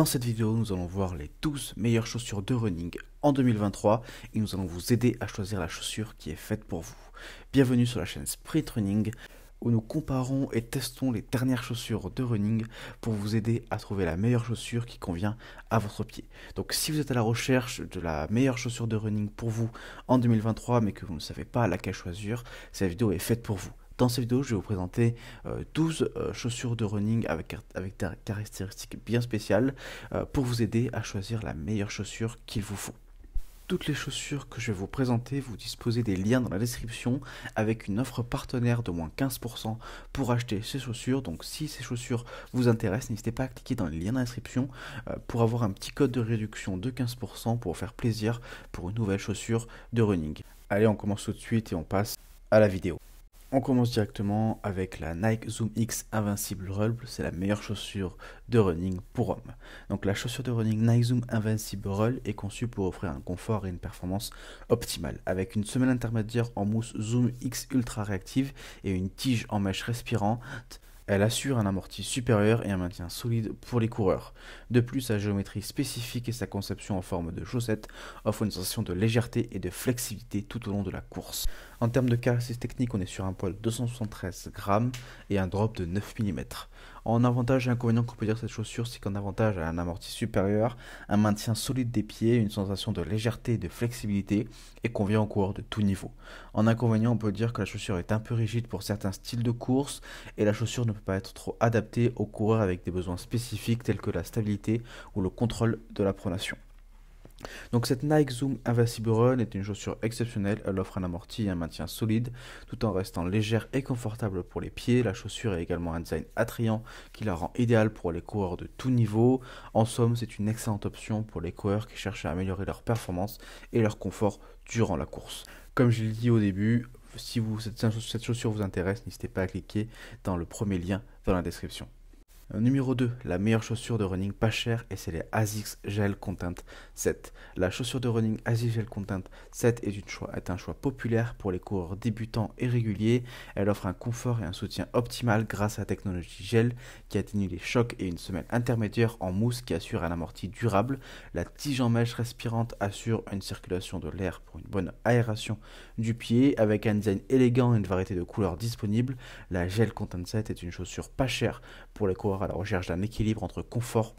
Dans cette vidéo, nous allons voir les 12 meilleures chaussures de running en 2023 et nous allons vous aider à choisir la chaussure qui est faite pour vous. Bienvenue sur la chaîne Sprint Running où nous comparons et testons les dernières chaussures de running pour vous aider à trouver la meilleure chaussure qui convient à votre pied. Donc si vous êtes à la recherche de la meilleure chaussure de running pour vous en 2023 mais que vous ne savez pas laquelle choisir, cette vidéo est faite pour vous. Dans cette vidéo, je vais vous présenter 12 euh, euh, chaussures de running avec, avec des caractéristiques bien spéciales euh, pour vous aider à choisir la meilleure chaussure qu'il vous faut. Toutes les chaussures que je vais vous présenter, vous disposez des liens dans la description avec une offre partenaire de moins 15% pour acheter ces chaussures. Donc si ces chaussures vous intéressent, n'hésitez pas à cliquer dans les liens dans la description pour avoir un petit code de réduction de 15% pour faire plaisir pour une nouvelle chaussure de running. Allez, on commence tout de suite et on passe à la vidéo. On commence directement avec la Nike Zoom X Invincible Roll, c'est la meilleure chaussure de running pour hommes. Donc la chaussure de running Nike Zoom Invincible Roll est conçue pour offrir un confort et une performance optimale, avec une semelle intermédiaire en mousse Zoom X ultra réactive et une tige en mèche respirante elle assure un amorti supérieur et un maintien solide pour les coureurs. De plus, sa géométrie spécifique et sa conception en forme de chaussette offrent une sensation de légèreté et de flexibilité tout au long de la course. En termes de caractéristiques techniques, on est sur un poil 273 grammes et un drop de 9 mm. En avantage et inconvénient qu'on peut dire cette chaussure, c'est qu'en avantage, elle a un amorti supérieur, un maintien solide des pieds, une sensation de légèreté et de flexibilité, et convient aux coureurs de tout niveau. En inconvénient, on peut dire que la chaussure est un peu rigide pour certains styles de course, et la chaussure ne peut pas être trop adaptée aux coureurs avec des besoins spécifiques tels que la stabilité ou le contrôle de la pronation. Donc cette Nike Zoom Invincible Run est une chaussure exceptionnelle, elle offre un amorti et un maintien solide tout en restant légère et confortable pour les pieds. La chaussure est également un design attrayant qui la rend idéale pour les coureurs de tout niveau. En somme, c'est une excellente option pour les coureurs qui cherchent à améliorer leur performance et leur confort durant la course. Comme je l'ai dit au début, si vous, cette chaussure vous intéresse, n'hésitez pas à cliquer dans le premier lien dans la description. Euh, numéro 2, la meilleure chaussure de running pas chère et c'est les ASICS Gel Content 7. La chaussure de running ASICS Gel Content 7 est, choix, est un choix populaire pour les coureurs débutants et réguliers. Elle offre un confort et un soutien optimal grâce à la technologie gel qui atténue les chocs et une semelle intermédiaire en mousse qui assure un amorti durable. La tige en mèche respirante assure une circulation de l'air pour une bonne aération du pied avec un design élégant et une variété de couleurs disponibles. La Gel Content 7 est une chaussure pas chère pour les coureurs à la recherche d'un équilibre entre confort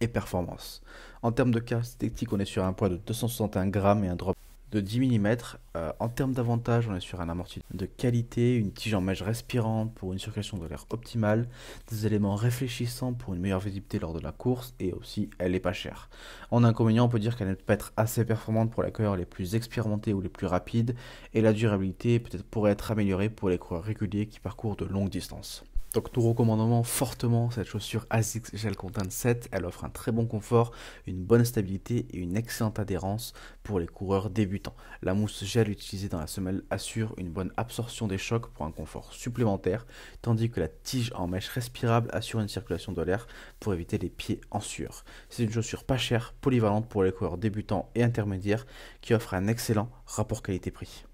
et performance. En termes de casse technique, on est sur un poids de 261 grammes et un drop de 10 mm. Euh, en termes d'avantages, on est sur un amorti de qualité, une tige en mèche respirante pour une circulation de l'air optimale, des éléments réfléchissants pour une meilleure visibilité lors de la course et aussi elle n'est pas chère. En inconvénient, on peut dire qu'elle peut être assez performante pour les coureurs les plus expérimentés ou les plus rapides et la durabilité peut-être pourrait être améliorée pour les coureurs réguliers qui parcourent de longues distances. Donc nous recommandons fortement cette chaussure ASICS Gel Contain 7. Elle offre un très bon confort, une bonne stabilité et une excellente adhérence pour les coureurs débutants. La mousse gel utilisée dans la semelle assure une bonne absorption des chocs pour un confort supplémentaire, tandis que la tige en mèche respirable assure une circulation de l'air pour éviter les pieds en sueur. C'est une chaussure pas chère, polyvalente pour les coureurs débutants et intermédiaires qui offre un excellent rapport qualité-prix.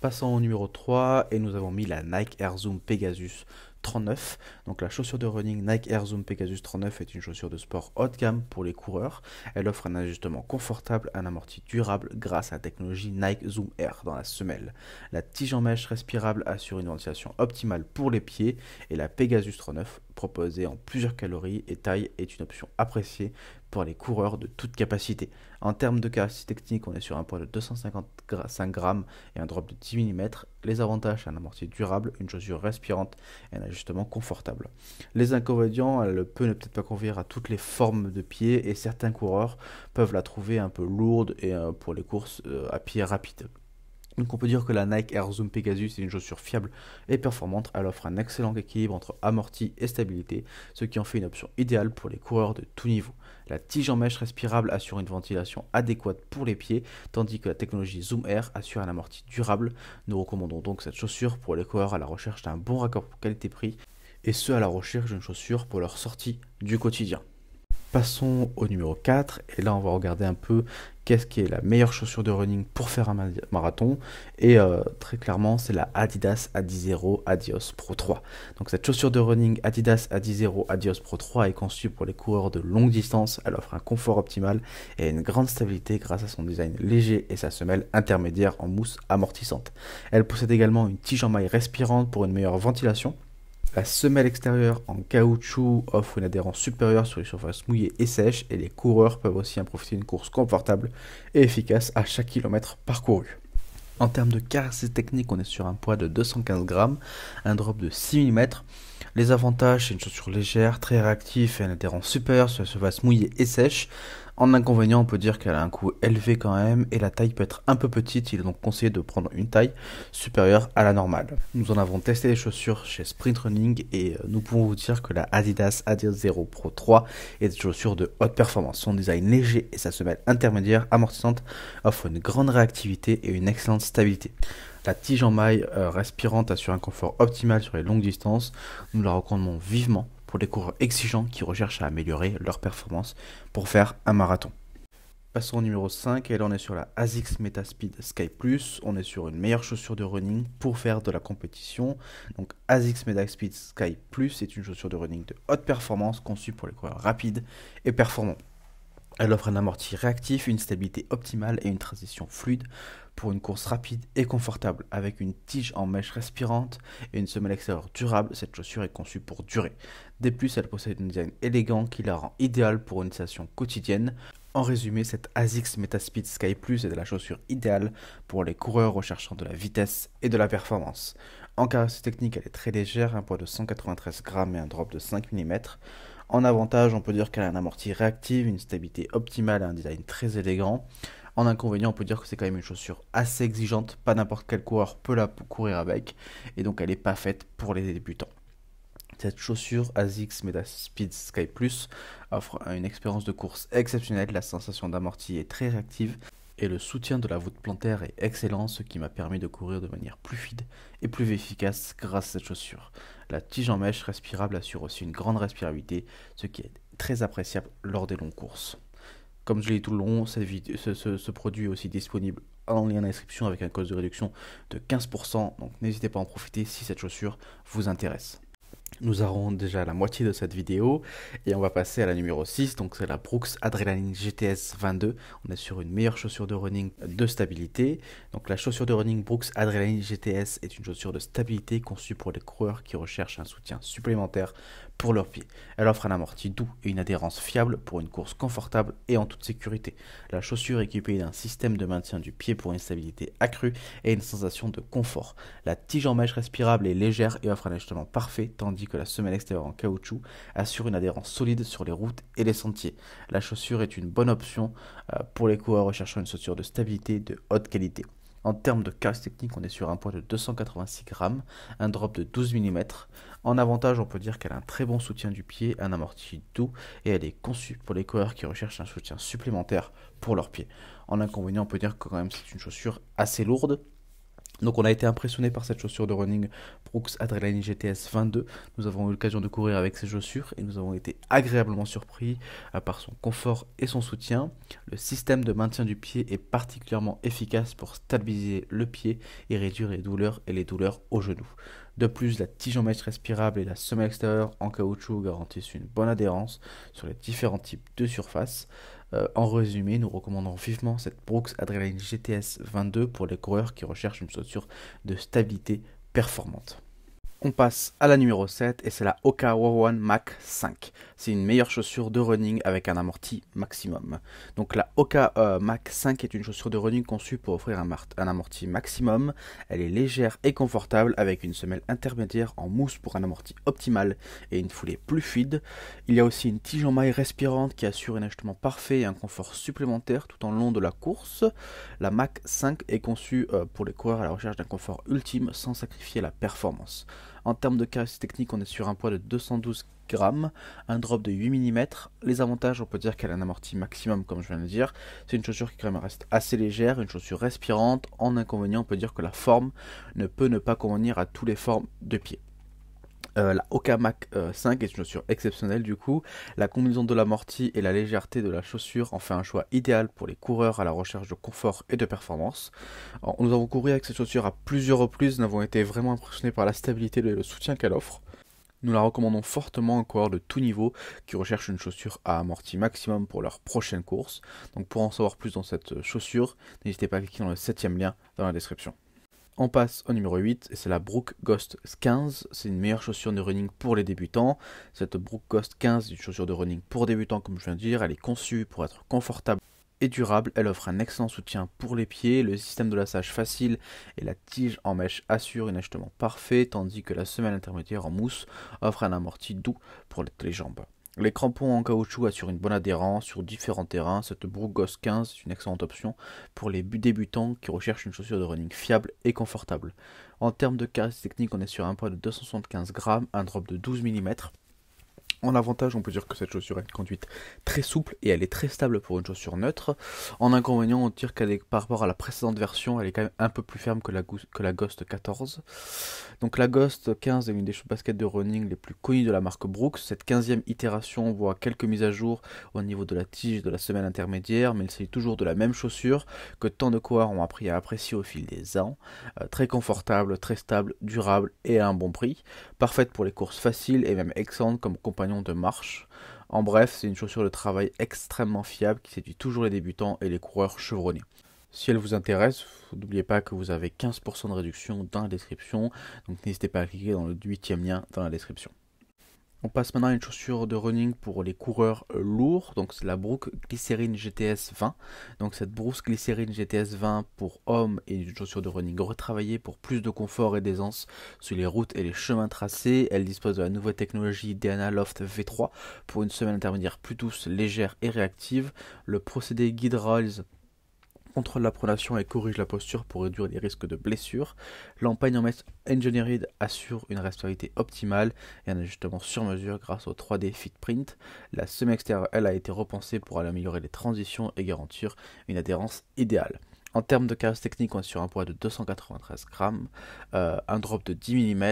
Passons au numéro 3 et nous avons mis la Nike Air Zoom Pegasus 39. Donc la chaussure de running Nike Air Zoom Pegasus 39 est une chaussure de sport haut de gamme pour les coureurs. Elle offre un ajustement confortable, un amorti durable grâce à la technologie Nike Zoom Air dans la semelle. La tige en mèche respirable assure une ventilation optimale pour les pieds et la Pegasus 39 proposée en plusieurs calories et tailles est une option appréciée pour les coureurs de toute capacité. En termes de caractéristiques techniques, on est sur un poids de 255 grammes et un drop de 10 mm. Les avantages, un amorti durable, une chaussure respirante et un ajustement confortable. Les inconvénients, elle peut ne peut-être pas convenir à toutes les formes de pieds et certains coureurs peuvent la trouver un peu lourde et euh, pour les courses euh, à pied rapide. Donc on peut dire que la Nike Air Zoom Pegasus est une chaussure fiable et performante. Elle offre un excellent équilibre entre amorti et stabilité, ce qui en fait une option idéale pour les coureurs de tout niveau. La tige en mèche respirable assure une ventilation adéquate pour les pieds, tandis que la technologie Zoom Air assure un amorti durable. Nous recommandons donc cette chaussure pour les coureurs à la recherche d'un bon raccord qualité-prix et ceux à la recherche d'une chaussure pour leur sortie du quotidien. Passons au numéro 4, et là on va regarder un peu qu'est-ce qui est la meilleure chaussure de running pour faire un marathon. Et euh, très clairement, c'est la Adidas Adizero Adios Pro 3. Donc cette chaussure de running Adidas Adizero Adios Pro 3 est conçue pour les coureurs de longue distance. Elle offre un confort optimal et une grande stabilité grâce à son design léger et sa semelle intermédiaire en mousse amortissante. Elle possède également une tige en maille respirante pour une meilleure ventilation la semelle extérieure en caoutchouc offre une adhérence supérieure sur les surfaces mouillées et sèches et les coureurs peuvent aussi en profiter d'une course confortable et efficace à chaque kilomètre parcouru. En termes de caractéristiques techniques, on est sur un poids de 215 grammes, un drop de 6 mm. Les avantages, c'est une chaussure légère, très réactive et un adhérent supérieur sur les surfaces mouillées et sèches. En inconvénient, on peut dire qu'elle a un coût élevé quand même et la taille peut être un peu petite, il est donc conseillé de prendre une taille supérieure à la normale. Nous en avons testé les chaussures chez Sprint Running et euh, nous pouvons vous dire que la Adidas Adidas Zero Pro 3 est une chaussure de haute performance. Son design léger et sa semelle intermédiaire amortissante offre une grande réactivité et une excellente stabilité. La tige en maille euh, respirante assure un confort optimal sur les longues distances. Nous la recommandons vivement pour les coureurs exigeants qui recherchent à améliorer leur performance pour faire un marathon. Passons au numéro 5, et là on est sur la ASICS Metaspeed Sky Plus, on est sur une meilleure chaussure de running pour faire de la compétition. Donc ASICS Metaspeed Sky Plus est une chaussure de running de haute performance conçue pour les coureurs rapides et performants. Elle offre un amorti réactif, une stabilité optimale et une transition fluide pour une course rapide et confortable. Avec une tige en mèche respirante et une semelle extérieure durable, cette chaussure est conçue pour durer. De plus, elle possède un design élégant qui la rend idéale pour une station quotidienne. En résumé, cette ASICS Metaspeed Sky Plus est de la chaussure idéale pour les coureurs recherchant de la vitesse et de la performance. En caractéristique, technique elle est très légère, un poids de 193 grammes et un drop de 5 mm. En avantage, on peut dire qu'elle a un amorti réactif, une stabilité optimale et un design très élégant. En inconvénient, on peut dire que c'est quand même une chaussure assez exigeante, pas n'importe quel coureur peut la courir avec, et donc elle n'est pas faite pour les débutants. Cette chaussure ASICS Meta Speed Sky Plus offre une expérience de course exceptionnelle, la sensation d'amorti est très réactive et le soutien de la voûte plantaire est excellent, ce qui m'a permis de courir de manière plus fluide et plus efficace grâce à cette chaussure. La tige en mèche respirable assure aussi une grande respirabilité, ce qui est très appréciable lors des longues courses. Comme je l'ai dit tout le long, ce, produit est aussi disponible en lien d'inscription avec un code de réduction de 15%, donc n'hésitez pas à en profiter si cette chaussure vous intéresse. Nous avons déjà la moitié de cette vidéo et on va passer à la numéro 6, donc c'est la Brooks Adrenaline GTS 22. On est sur une meilleure chaussure de running de stabilité. Donc la chaussure de running Brooks Adrenaline GTS est une chaussure de stabilité conçue pour les coureurs qui recherchent un soutien supplémentaire pour leurs pieds. Elle offre un amorti doux et une adhérence fiable pour une course confortable et en toute sécurité. La chaussure est équipée d'un système de maintien du pied pour une stabilité accrue et une sensation de confort. La tige en mèche respirable est légère et offre un ajustement parfait, tandis que la semelle extérieure en caoutchouc assure une adhérence solide sur les routes et les sentiers. La chaussure est une bonne option euh, pour les coureurs recherchant une chaussure de stabilité de haute qualité. En termes de caractéristiques technique, on est sur un poids de 286 grammes, un drop de 12 mm, en avantage, on peut dire qu'elle a un très bon soutien du pied, un amorti doux et elle est conçue pour les coureurs qui recherchent un soutien supplémentaire pour leurs pieds. En inconvénient, on peut dire que quand même c'est une chaussure assez lourde donc on a été impressionné par cette chaussure de running Brooks Adrenaline GTS 22. Nous avons eu l'occasion de courir avec ces chaussures et nous avons été agréablement surpris par son confort et son soutien. Le système de maintien du pied est particulièrement efficace pour stabiliser le pied et réduire les douleurs et les douleurs au genou. De plus, la tige en mèche respirable et la semelle extérieure en caoutchouc garantissent une bonne adhérence sur les différents types de surfaces. Euh, en résumé, nous recommandons vivement cette Brooks Adrenaline GTS 22 pour les coureurs qui recherchent une chaussure de stabilité performante. On passe à la numéro 7 et c'est la Oka One Mac 5. C'est une meilleure chaussure de running avec un amorti maximum. Donc la Oka euh, Mac 5 est une chaussure de running conçue pour offrir un, amorti maximum. Elle est légère et confortable avec une semelle intermédiaire en mousse pour un amorti optimal et une foulée plus fluide. Il y a aussi une tige en maille respirante qui assure un ajustement parfait et un confort supplémentaire tout en long de la course. La Mac 5 est conçue euh, pour les coureurs à la recherche d'un confort ultime sans sacrifier la performance. En termes de caractéristiques technique, on est sur un poids de 212 grammes, un drop de 8 mm. Les avantages, on peut dire qu'elle a un amorti maximum, comme je viens de dire. C'est une chaussure qui reste assez légère, une chaussure respirante. En inconvénient, on peut dire que la forme ne peut ne pas convenir à toutes les formes de pieds. Euh, la Okamak 5 euh, est une chaussure exceptionnelle du coup. La combinaison de l'amorti et la légèreté de la chaussure en fait un choix idéal pour les coureurs à la recherche de confort et de performance. nous avons couru avec cette chaussure à plusieurs reprises, nous avons été vraiment impressionnés par la stabilité et le soutien qu'elle offre. Nous la recommandons fortement aux coureurs de tout niveau qui recherchent une chaussure à amorti maximum pour leur prochaine course. Donc pour en savoir plus dans cette chaussure, n'hésitez pas à cliquer dans le septième lien dans la description. On passe au numéro 8 et c'est la Brook Ghost 15. C'est une meilleure chaussure de running pour les débutants. Cette Brook Ghost 15 est une chaussure de running pour débutants comme je viens de dire. Elle est conçue pour être confortable et durable. Elle offre un excellent soutien pour les pieds. Le système de lassage facile et la tige en mèche assure un achetement parfait tandis que la semelle intermédiaire en mousse offre un amorti doux pour les jambes. Les crampons en caoutchouc assurent une bonne adhérence sur différents terrains. Cette Brugos 15 est une excellente option pour les débutants qui recherchent une chaussure de running fiable et confortable. En termes de caractéristiques technique, on est sur un poids de 275 grammes, un drop de 12 mm. En avantage, on peut dire que cette chaussure a une conduite très souple et elle est très stable pour une chaussure neutre. En inconvénient, on tire qu'elle est par rapport à la précédente version, elle est quand même un peu plus ferme que la, Ghost 14. Donc la Ghost 15 est une des baskets de running les plus connues de la marque Brooks. Cette 15e itération voit quelques mises à jour au niveau de la tige de la semelle intermédiaire, mais elle s'agit toujours de la même chaussure que tant de coureurs ont appris à apprécier au fil des ans. Euh, très confortable, très stable, durable et à un bon prix parfaite pour les courses faciles et même excellente comme compagnon de marche. En bref, c'est une chaussure de travail extrêmement fiable qui séduit toujours les débutants et les coureurs chevronnés. Si elle vous intéresse, n'oubliez pas que vous avez 15% de réduction dans la description, donc n'hésitez pas à cliquer dans le huitième lien dans la description. On passe maintenant à une chaussure de running pour les coureurs euh, lourds, donc c'est la Brook Glycérine GTS 20. Donc cette Brousse Glycérine GTS 20 pour hommes est une chaussure de running retravaillée pour plus de confort et d'aisance sur les routes et les chemins tracés. Elle dispose de la nouvelle technologie DNA Loft V3 pour une semaine intermédiaire plus douce, légère et réactive. Le procédé Guide Rolls contrôle la pronation et corrige la posture pour réduire les risques de blessure. L'Empignamest Engineered assure une respirabilité optimale et un ajustement sur mesure grâce au 3D print. La semi extérieure, elle, a été repensée pour améliorer les transitions et garantir une adhérence idéale. En termes de caractéristiques technique, on est sur un poids de 293 grammes, euh, un drop de 10 mm,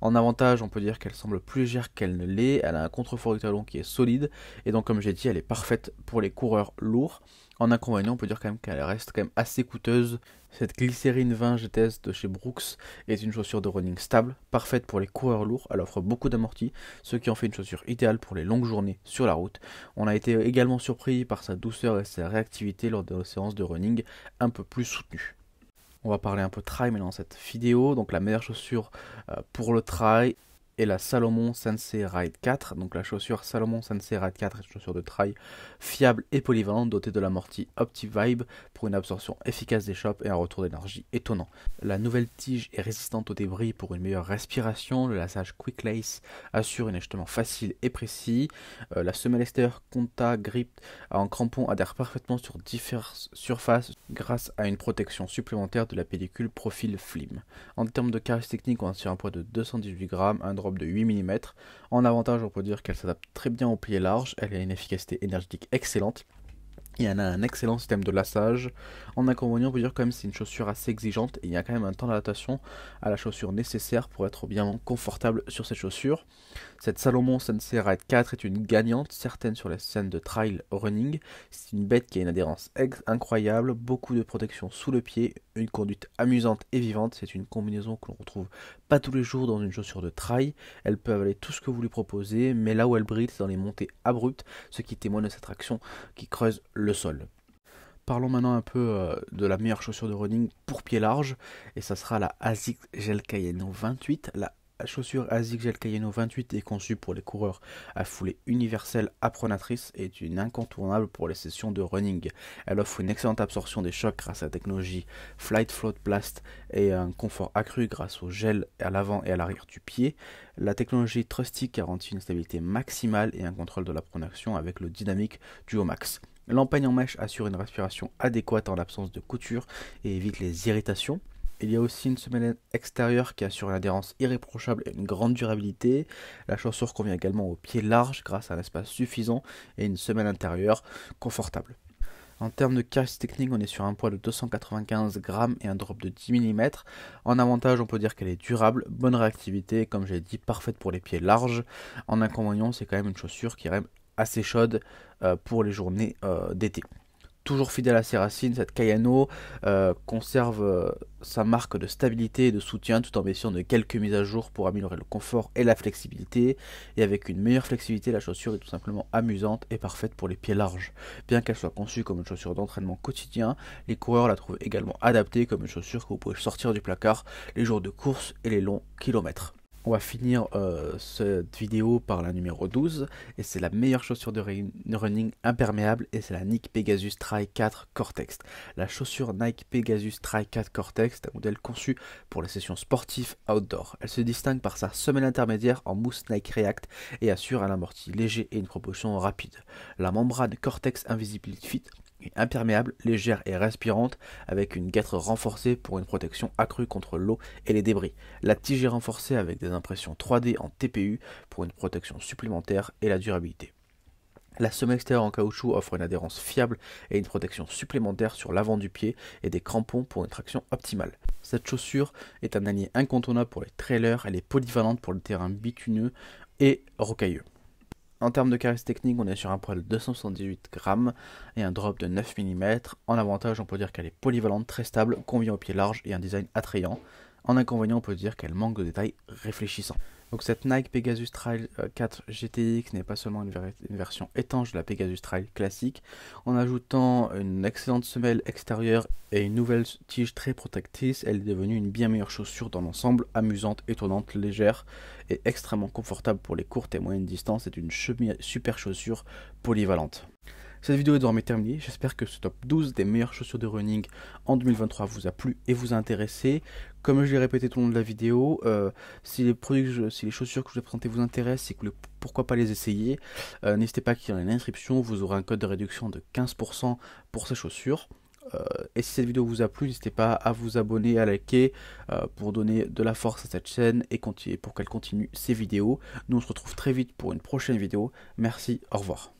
en avantage, on peut dire qu'elle semble plus légère qu'elle ne l'est. Elle a un contrefort du talon qui est solide. Et donc, comme j'ai dit, elle est parfaite pour les coureurs lourds. En inconvénient, on peut dire quand même qu'elle reste quand même assez coûteuse. Cette glycérine 20 GTS de chez Brooks est une chaussure de running stable, parfaite pour les coureurs lourds. Elle offre beaucoup d'amortis, ce qui en fait une chaussure idéale pour les longues journées sur la route. On a été également surpris par sa douceur et sa réactivité lors des séances de running un peu plus soutenues. On va parler un peu trail maintenant dans cette vidéo. Donc la meilleure chaussure euh, pour le trail, et la Salomon Sensei Ride 4. Donc la chaussure Salomon Sensei Ride 4 est une chaussure de trail fiable et polyvalente dotée de l'amorti OptiVibe pour une absorption efficace des chopes et un retour d'énergie étonnant. La nouvelle tige est résistante aux débris pour une meilleure respiration. Le lassage Quick assure un ajustement facile et précis. Euh, la semelle extérieure Conta Grip en crampon adhère parfaitement sur différentes surfaces grâce à une protection supplémentaire de la pellicule Profil Flim. En termes de caractéristiques technique on assure un poids de 218 grammes, un drop de 8 mm. En avantage, on peut dire qu'elle s'adapte très bien aux pieds large, elle a une efficacité énergétique excellente. Et elle a un excellent système de lassage. En inconvénient, on peut dire quand même c'est une chaussure assez exigeante et il y a quand même un temps d'adaptation à la chaussure nécessaire pour être bien confortable sur cette chaussure. Cette Salomon Sensei Ride 4 est une gagnante certaine sur les scènes de trail running. C'est une bête qui a une adhérence incroyable, beaucoup de protection sous le pied, une conduite amusante et vivante. C'est une combinaison que l'on retrouve pas tous les jours dans une chaussure de trail. Elle peut avaler tout ce que vous lui proposez, mais là où elle brille, c'est dans les montées abruptes, ce qui témoigne de cette traction qui creuse le sol. Parlons maintenant un peu euh, de la meilleure chaussure de running pour pied large, et ça sera la ASIC Gel Cayenne 28, la la chaussure GEL Cayeno 28 est conçue pour les coureurs à foulée universelle Apprenatrice et est une incontournable pour les sessions de running. Elle offre une excellente absorption des chocs grâce à la technologie Flight Float Blast et un confort accru grâce au gel à l'avant et à l'arrière du pied. La technologie Trusty garantit une stabilité maximale et un contrôle de la pronation avec le dynamique Duo Max. L'empeigne en mèche assure une respiration adéquate en l'absence de couture et évite les irritations. Il y a aussi une semelle extérieure qui assure une adhérence irréprochable et une grande durabilité. La chaussure convient également aux pieds larges grâce à un espace suffisant et une semelle intérieure confortable. En termes de caractéristiques technique, on est sur un poids de 295 grammes et un drop de 10 mm. En avantage, on peut dire qu'elle est durable, bonne réactivité, comme j'ai dit, parfaite pour les pieds larges. En inconvénient, c'est quand même une chaussure qui est assez chaude euh, pour les journées euh, d'été toujours fidèle à ses racines, cette Cayano euh, conserve euh, sa marque de stabilité et de soutien tout en baissant de quelques mises à jour pour améliorer le confort et la flexibilité. Et avec une meilleure flexibilité, la chaussure est tout simplement amusante et parfaite pour les pieds larges. Bien qu'elle soit conçue comme une chaussure d'entraînement quotidien, les coureurs la trouvent également adaptée comme une chaussure que vous pouvez sortir du placard les jours de course et les longs kilomètres on va finir euh, cette vidéo par la numéro 12 et c'est la meilleure chaussure de running imperméable et c'est la Nike Pegasus Tri 4 Cortex. La chaussure Nike Pegasus Tri 4 Cortex est un modèle conçu pour les sessions sportives outdoor. Elle se distingue par sa semelle intermédiaire en mousse Nike React et assure un amorti léger et une propulsion rapide. La membrane Cortex Invisibility Fit imperméable, légère et respirante, avec une guêtre renforcée pour une protection accrue contre l'eau et les débris. La tige est renforcée avec des impressions 3D en TPU pour une protection supplémentaire et la durabilité. La semelle extérieure en caoutchouc offre une adhérence fiable et une protection supplémentaire sur l'avant du pied et des crampons pour une traction optimale. Cette chaussure est un allié incontournable pour les trailers, elle est polyvalente pour le terrain bituneux et rocailleux. En termes de caresse technique, on est sur un poil de 278 grammes et un drop de 9 mm. En avantage, on peut dire qu'elle est polyvalente, très stable, convient au pied large et un design attrayant. En inconvénient, on peut dire qu'elle manque de détails réfléchissants. Donc cette Nike Pegasus Trail 4 euh, GTX n'est pas seulement une, version étanche de la Pegasus Trail classique, en ajoutant une excellente semelle extérieure et une nouvelle tige très protectrice, elle est devenue une bien meilleure chaussure dans l'ensemble, amusante, étonnante, légère et extrêmement confortable pour les courtes et moyennes distances, c'est une super chaussure polyvalente. Cette vidéo est désormais terminée. J'espère que ce top 12 des meilleures chaussures de running en 2023 vous a plu et vous a intéressé. Comme je l'ai répété tout au long de la vidéo, euh, si les chaussures que je vous ai présentées vous intéressent et que pourquoi pas les essayer, euh, n'hésitez pas à cliquer une l'inscription. Vous aurez un code de réduction de 15% pour ces chaussures. Euh, et si cette vidéo vous a plu, n'hésitez pas à vous abonner, à liker pour donner de la force à cette chaîne et pour qu'elle continue ses vidéos. Nous on se retrouve très vite pour une prochaine vidéo. Merci, au revoir.